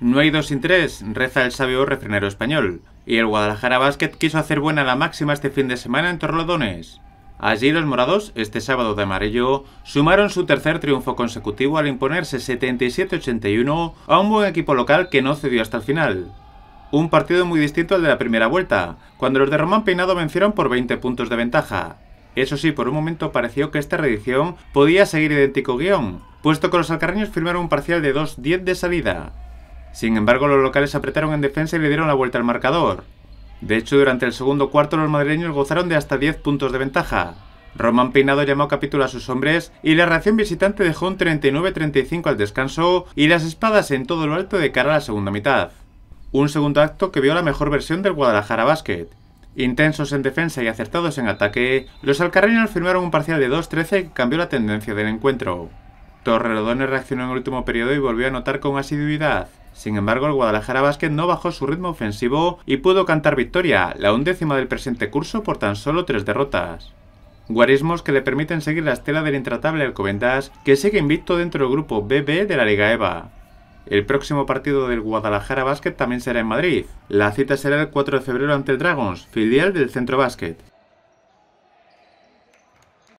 No hay dos sin tres, reza el sabio refrenero español. Y el Guadalajara Basket quiso hacer buena la máxima este fin de semana en Torlodones. Allí los morados, este sábado de amarillo, sumaron su tercer triunfo consecutivo al imponerse 77-81 a un buen equipo local que no cedió hasta el final. Un partido muy distinto al de la primera vuelta, cuando los de Román Peinado vencieron por 20 puntos de ventaja. Eso sí, por un momento pareció que esta reedición podía seguir idéntico guión, puesto que los alcarreños firmaron un parcial de 2-10 de salida. Sin embargo, los locales apretaron en defensa y le dieron la vuelta al marcador. De hecho, durante el segundo cuarto los madrileños gozaron de hasta 10 puntos de ventaja. Román Peinado llamó a capítulo a sus hombres y la reacción visitante dejó un 39-35 al descanso y las espadas en todo lo alto de cara a la segunda mitad. Un segundo acto que vio la mejor versión del Guadalajara Basket. Intensos en defensa y acertados en ataque, los alcarreños firmaron un parcial de 2-13 que cambió la tendencia del encuentro. Torrelodones reaccionó en el último periodo y volvió a anotar con asiduidad. Sin embargo, el Guadalajara Basket no bajó su ritmo ofensivo y pudo cantar victoria, la undécima del presente curso por tan solo tres derrotas. Guarismos que le permiten seguir la estela del intratable Alcobendas, que sigue invicto dentro del grupo BB de la Liga EVA. El próximo partido del Guadalajara Basket también será en Madrid. La cita será el 4 de febrero ante el Dragons, filial del Centro Basket.